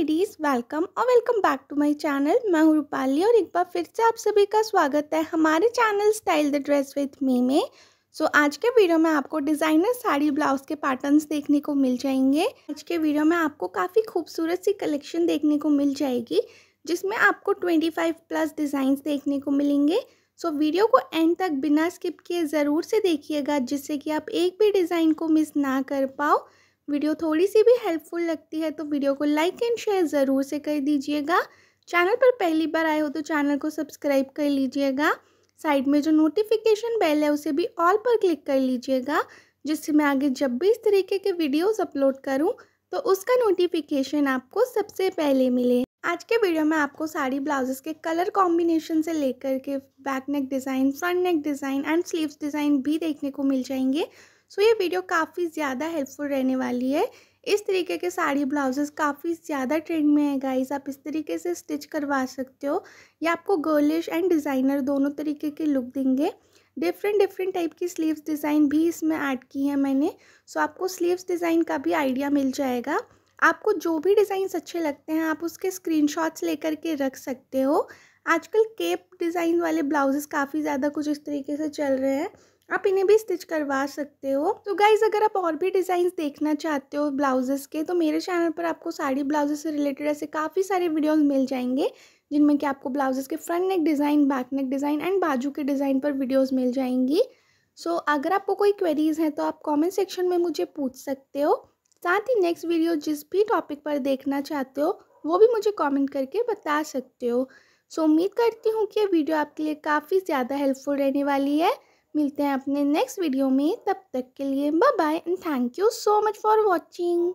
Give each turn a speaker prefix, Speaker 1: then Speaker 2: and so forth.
Speaker 1: ladies welcome और welcome back to my channel मैं हूँ रूपाली और एक बार फिर से आप सभी का स्वागत है हमारे channel style the dress with me में सो so, आज के वीडियो में आपको डिज़ाइनर साड़ी ब्लाउज के पैटर्न्स देखने को मिल जाएंगे आज के वीडियो में आपको काफ़ी खूबसूरत सी कलेक्शन देखने को मिल जाएगी जिसमें आपको ट्वेंटी प्लस डिज़ाइन देखने को मिलेंगे सो so, वीडियो को एंड तक बिना स्किप किए ज़रूर से देखिएगा जिससे कि आप एक भी डिज़ाइन को मिस ना कर पाओ वीडियो थोड़ी सी भी हेल्पफुल लगती है तो वीडियो को लाइक एंड शेयर ज़रूर से कर दीजिएगा चैनल पर पहली बार आए हो तो चैनल को सब्सक्राइब कर लीजिएगा साइड में जो नोटिफिकेशन बेल है उसे भी ऑल पर क्लिक कर लीजिएगा जिससे मैं आगे जब भी इस तरीके के वीडियोस अपलोड करूं तो उसका नोटिफिकेशन आपको सबसे पहले मिले आज के वीडियो में आपको साड़ी ब्लाउजेस के कलर कॉम्बिनेशन से लेकर के back neck design front neck design and sleeves design भी देखने को मिल जाएंगे सो ये वीडियो काफ़ी ज़्यादा हेल्पफुल रहने वाली है इस तरीके के साड़ी ब्लाउजेस काफ़ी ज़्यादा ट्रेंड में है गाइज़ आप इस तरीके से स्टिच करवा सकते हो या आपको गर्लिश एंड डिज़ाइनर दोनों तरीके के लुक देंगे डिफरेंट डिफरेंट टाइप की स्लीव्स डिज़ाइन भी इसमें ऐड की है मैंने सो so, आपको स्लीव्स डिज़ाइन का भी आइडिया मिल जाएगा आपको जो भी डिज़ाइंस अच्छे लगते हैं आप उसके स्क्रीनशॉट्स लेकर के रख सकते हो आजकल केप डिज़ाइन वाले ब्लाउजेस काफ़ी ज़्यादा कुछ इस तरीके से चल रहे हैं आप इन्हें भी स्टिच करवा सकते हो तो गाइज अगर आप और भी डिज़ाइन देखना चाहते हो ब्लाउजेस के तो मेरे चैनल पर आपको साड़ी ब्लाउजेस से रिलेटेड ऐसे काफ़ी सारे वीडियोज़ मिल जाएंगे जिनमें कि आपको ब्लाउजेस के front neck design back neck design and बाजू के डिज़ाइन पर वीडियोज़ मिल जाएंगी सो so, अगर आपको कोई क्वेरीज़ हैं तो आप कमेंट सेक्शन में मुझे पूछ सकते हो साथ ही नेक्स्ट वीडियो जिस भी टॉपिक पर देखना चाहते हो वो भी मुझे कमेंट करके बता सकते हो सो so, उम्मीद करती हूँ कि ये वीडियो आपके लिए काफ़ी ज़्यादा हेल्पफुल रहने वाली है मिलते हैं अपने नेक्स्ट वीडियो में तब तक के लिए bye bye and thank you so much for watching